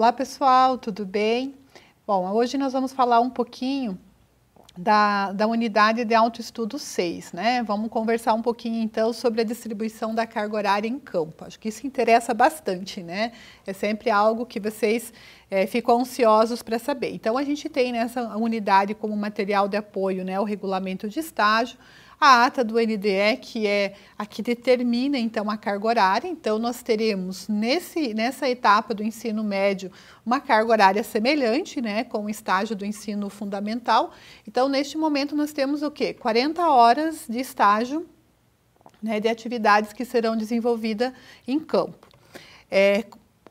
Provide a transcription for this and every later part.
Olá pessoal, tudo bem? Bom, hoje nós vamos falar um pouquinho da, da unidade de autoestudo 6, né? Vamos conversar um pouquinho então sobre a distribuição da carga horária em campo. Acho que isso interessa bastante, né? É sempre algo que vocês é, ficam ansiosos para saber. Então, a gente tem nessa unidade como material de apoio, né? O regulamento de estágio, a ata do NDE, que é a que determina então a carga horária. Então, nós teremos nesse, nessa etapa do ensino médio uma carga horária semelhante né, com o estágio do ensino fundamental. Então, neste momento, nós temos o quê? 40 horas de estágio né, de atividades que serão desenvolvidas em campo. É,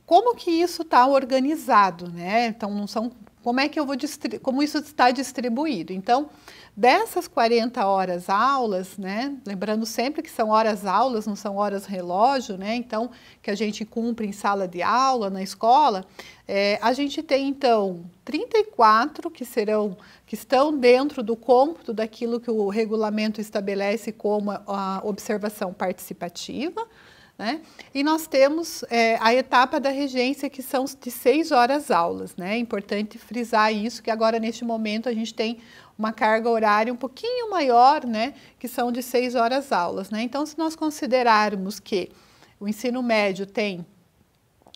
como que isso está organizado, né? Então, não são como é que eu vou como isso está distribuído? Então, dessas 40 horas aulas, né? Lembrando sempre que são horas aulas, não são horas relógio, né? Então, que a gente cumpre em sala de aula, na escola, é, a gente tem então 34 que serão que estão dentro do cômputo daquilo que o regulamento estabelece como a, a observação participativa né? E nós temos é, a etapa da regência, que são de seis horas aulas. Né? É importante frisar isso, que agora, neste momento, a gente tem uma carga horária um pouquinho maior, né? que são de seis horas aulas. Né? Então, se nós considerarmos que o ensino médio tem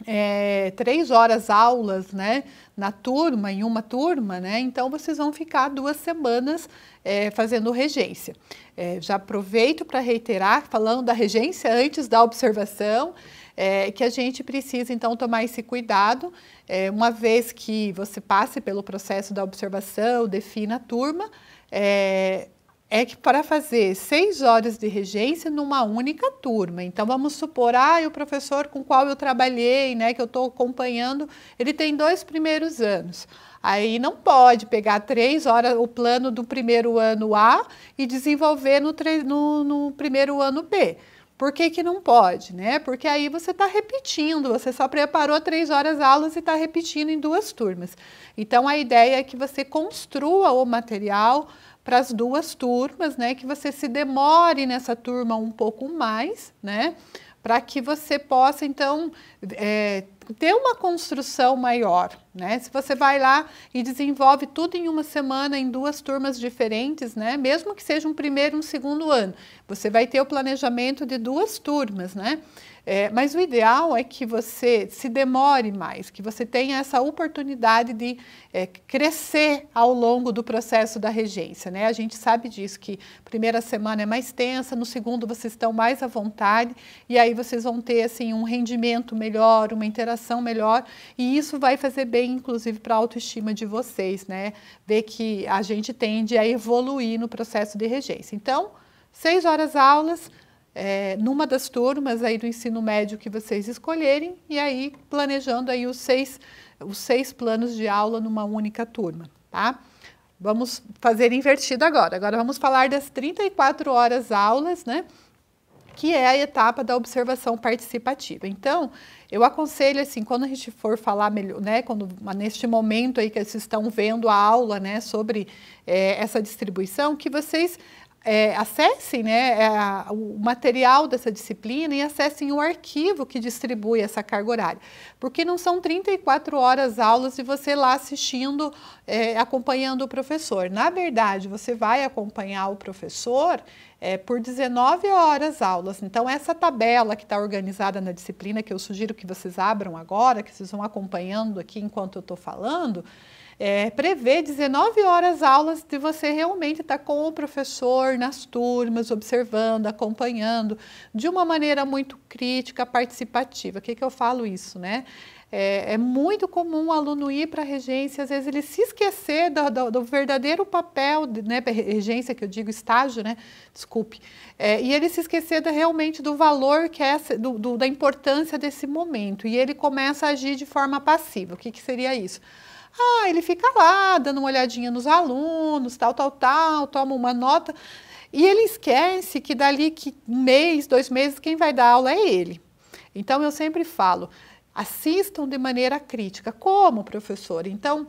é, três horas aulas, né, na turma, em uma turma, né, então vocês vão ficar duas semanas é, fazendo regência. É, já aproveito para reiterar, falando da regência antes da observação, é, que a gente precisa então tomar esse cuidado, é, uma vez que você passe pelo processo da observação, defina a turma, é, é que para fazer seis horas de regência numa única turma. Então, vamos supor, ah, o professor com qual eu trabalhei, né, que eu estou acompanhando, ele tem dois primeiros anos. Aí não pode pegar três horas o plano do primeiro ano A e desenvolver no, no, no primeiro ano B. Por que, que, não pode, né? Porque aí você está repetindo, você só preparou três horas aulas e está repetindo em duas turmas. Então a ideia é que você construa o material para as duas turmas, né? Que você se demore nessa turma um pouco mais, né? Para que você possa, então, é, ter uma construção maior, né? Se você vai lá e desenvolve tudo em uma semana, em duas turmas diferentes, né? Mesmo que seja um primeiro e um segundo ano, você vai ter o planejamento de duas turmas, né? É, mas o ideal é que você se demore mais, que você tenha essa oportunidade de é, crescer ao longo do processo da regência. Né? A gente sabe disso, que primeira semana é mais tensa, no segundo vocês estão mais à vontade, e aí vocês vão ter assim, um rendimento melhor, uma interação melhor, e isso vai fazer bem, inclusive, para a autoestima de vocês, né? Ver que a gente tende a evoluir no processo de regência. Então, seis horas aulas, é, numa das turmas aí do ensino médio que vocês escolherem e aí planejando aí os seis, os seis planos de aula numa única turma, tá? Vamos fazer invertido agora. Agora vamos falar das 34 horas aulas, né? Que é a etapa da observação participativa. Então, eu aconselho assim, quando a gente for falar melhor, né? Quando neste momento aí que vocês estão vendo a aula, né? Sobre é, essa distribuição, que vocês é, acessem né, é, o material dessa disciplina e acessem o arquivo que distribui essa carga horária. Porque não são 34 horas aulas e você lá assistindo, é, acompanhando o professor. Na verdade, você vai acompanhar o professor é, por 19 horas aulas. Então, essa tabela que está organizada na disciplina, que eu sugiro que vocês abram agora, que vocês vão acompanhando aqui enquanto eu estou falando, é, prevê 19 horas aulas de você realmente estar tá com o professor nas turmas, observando, acompanhando, de uma maneira muito crítica, participativa. O que, que eu falo isso, né? É, é, muito comum o aluno ir para a regência, às vezes ele se esquecer do, do, do verdadeiro papel, né, regência que eu digo estágio, né, desculpe, é, e ele se esquecer realmente do valor que é, do, do, da importância desse momento, e ele começa a agir de forma passiva. O que, que seria isso? Ah, ele fica lá dando uma olhadinha nos alunos, tal, tal, tal, toma uma nota. E ele esquece que dali que um mês, dois meses, quem vai dar aula é ele. Então eu sempre falo, assistam de maneira crítica. Como, professor? Então,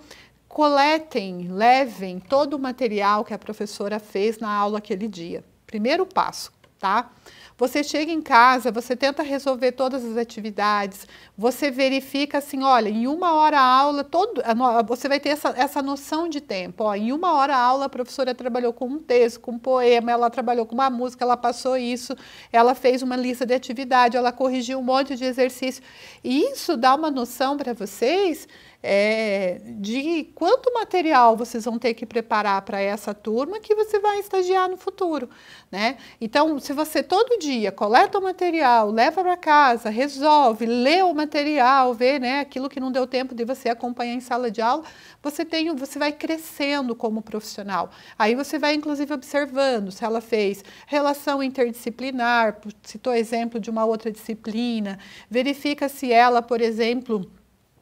coletem, levem todo o material que a professora fez na aula aquele dia. Primeiro passo, tá? Você chega em casa, você tenta resolver todas as atividades, você verifica assim, olha, em uma hora a aula, todo, você vai ter essa, essa noção de tempo. Ó, em uma hora a aula, a professora trabalhou com um texto, com um poema, ela trabalhou com uma música, ela passou isso, ela fez uma lista de atividade, ela corrigiu um monte de exercício. E isso dá uma noção para vocês é, de quanto material vocês vão ter que preparar para essa turma que você vai estagiar no futuro, né? Então, se você todo dia, coleta o material, leva para casa, resolve, lê o material, vê né, aquilo que não deu tempo de você acompanhar em sala de aula, você, tem, você vai crescendo como profissional. Aí você vai, inclusive, observando se ela fez relação interdisciplinar, citou exemplo de uma outra disciplina, verifica se ela, por exemplo,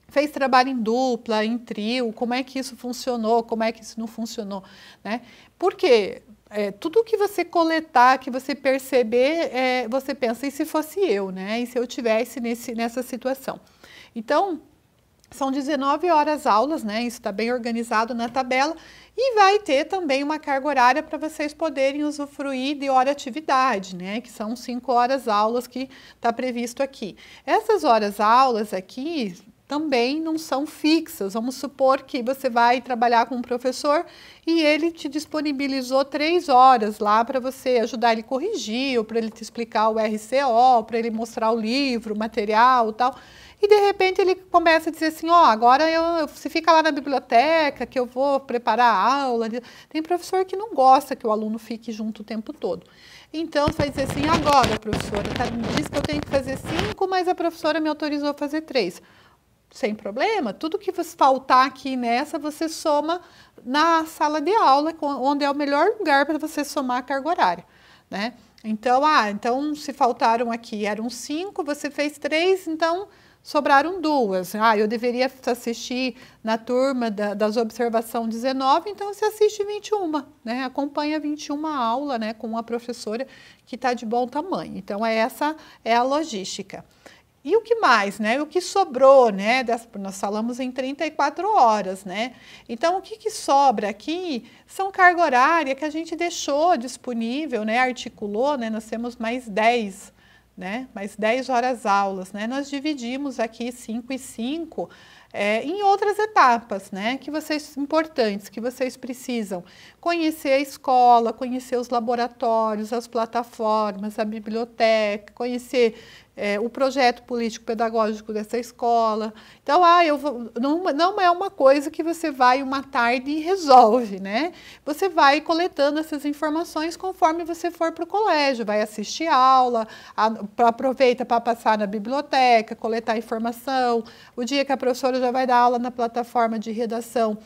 fez trabalho em dupla, em trio, como é que isso funcionou, como é que isso não funcionou, né? Por quê? é, tudo que você coletar, que você perceber, é, você pensa, e se fosse eu, né? E se eu tivesse nesse, nessa situação? Então, são 19 horas aulas, né? Isso está bem organizado na tabela. E vai ter também uma carga horária para vocês poderem usufruir de hora atividade, né? Que são 5 horas aulas que está previsto aqui. Essas horas aulas aqui, também não são fixas. Vamos supor que você vai trabalhar com um professor e ele te disponibilizou três horas lá para você ajudar ele a corrigir, ou para ele te explicar o RCO, para ele mostrar o livro, o material e tal. E de repente ele começa a dizer assim: Ó, oh, agora eu, você fica lá na biblioteca que eu vou preparar a aula. Tem professor que não gosta que o aluno fique junto o tempo todo. Então você vai dizer assim: agora, professora, tá, me diz que eu tenho que fazer cinco, mas a professora me autorizou a fazer três sem problema. Tudo que faltar aqui nessa, você soma na sala de aula, onde é o melhor lugar para você somar a carga horária, né? Então, ah, então se faltaram aqui, eram cinco, você fez três, então sobraram duas. Ah, eu deveria assistir na turma da, das observação 19, então você assiste 21, né? Acompanha 21 aula, né, com uma professora que está de bom tamanho. Então, é essa é a logística. E o que mais, né? O que sobrou, né? nós falamos em 34 horas, né? Então, o que, que, sobra aqui são carga horária que a gente deixou disponível, né? Articulou, né? Nós temos mais 10, né? Mais 10 horas aulas, né? Nós dividimos aqui 5 e 5 é, eh, em outras etapas, né? Que vocês, importantes, que vocês precisam conhecer a escola, conhecer os laboratórios, as plataformas, a biblioteca, conhecer é, o projeto político-pedagógico dessa escola. Então, ah, eu vou, não, não é uma coisa que você vai uma tarde e resolve, né? Você vai coletando essas informações conforme você for para o colégio, vai assistir aula, a, aproveita para passar na biblioteca, coletar informação. O dia que a professora já vai dar aula na plataforma de redação,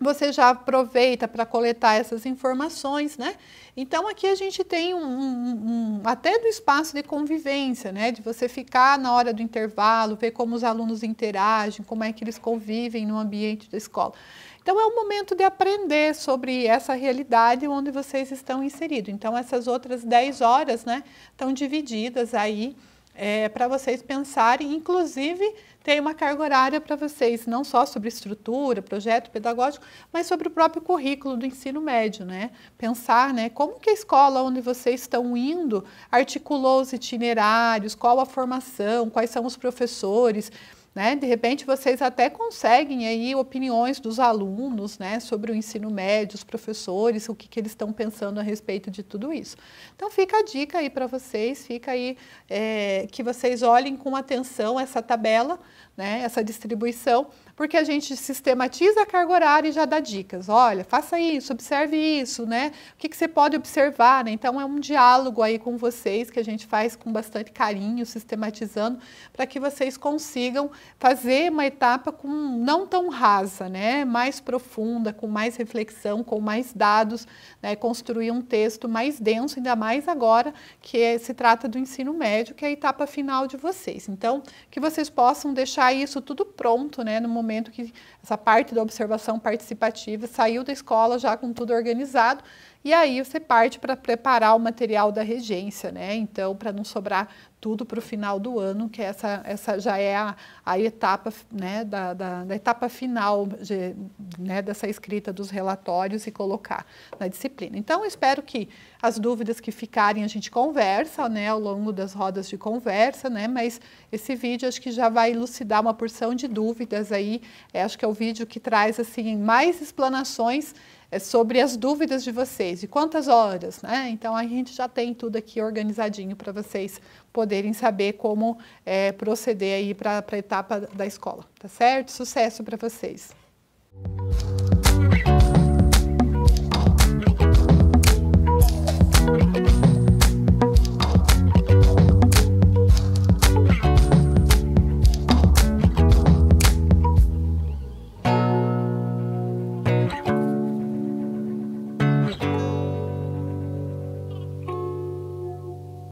você já aproveita para coletar essas informações, né? Então aqui a gente tem um, um, um, até do espaço de convivência, né? De você ficar na hora do intervalo, ver como os alunos interagem, como é que eles convivem no ambiente da escola. Então é um momento de aprender sobre essa realidade onde vocês estão inseridos. Então essas outras 10 horas, né, estão divididas aí é, para vocês pensarem, inclusive tem uma carga horária para vocês, não só sobre estrutura, projeto pedagógico, mas sobre o próprio currículo do ensino médio, né? Pensar, né, como que a escola onde vocês estão indo articulou os itinerários, qual a formação, quais são os professores, né? De repente, vocês até conseguem aí opiniões dos alunos né, sobre o ensino médio, os professores, o que, que eles estão pensando a respeito de tudo isso. Então, fica a dica aí para vocês, fica aí é, que vocês olhem com atenção essa tabela, né, essa distribuição, porque a gente sistematiza a carga horária e já dá dicas. Olha, faça isso, observe isso, né? O que, que você pode observar, né? Então, é um diálogo aí com vocês que a gente faz com bastante carinho, sistematizando, para que vocês consigam fazer uma etapa com não tão rasa, né? mais profunda, com mais reflexão, com mais dados, né? construir um texto mais denso, ainda mais agora que é, se trata do ensino médio, que é a etapa final de vocês. Então, que vocês possam deixar isso tudo pronto né? no momento que essa parte da observação participativa saiu da escola já com tudo organizado, e aí você parte para preparar o material da regência, né? Então, para não sobrar tudo para o final do ano, que essa, essa já é a, a etapa, né, da, da, da etapa final de, né, dessa escrita dos relatórios e colocar na disciplina. Então, espero que as dúvidas que ficarem a gente conversa, né, ao longo das rodas de conversa, né, mas esse vídeo acho que já vai elucidar uma porção de dúvidas aí, é, acho que é o vídeo que traz, assim, mais explanações é sobre as dúvidas de vocês, de quantas horas, né? Então a gente já tem tudo aqui organizadinho para vocês poderem saber como é, proceder aí para a etapa da escola, tá certo? Sucesso para vocês!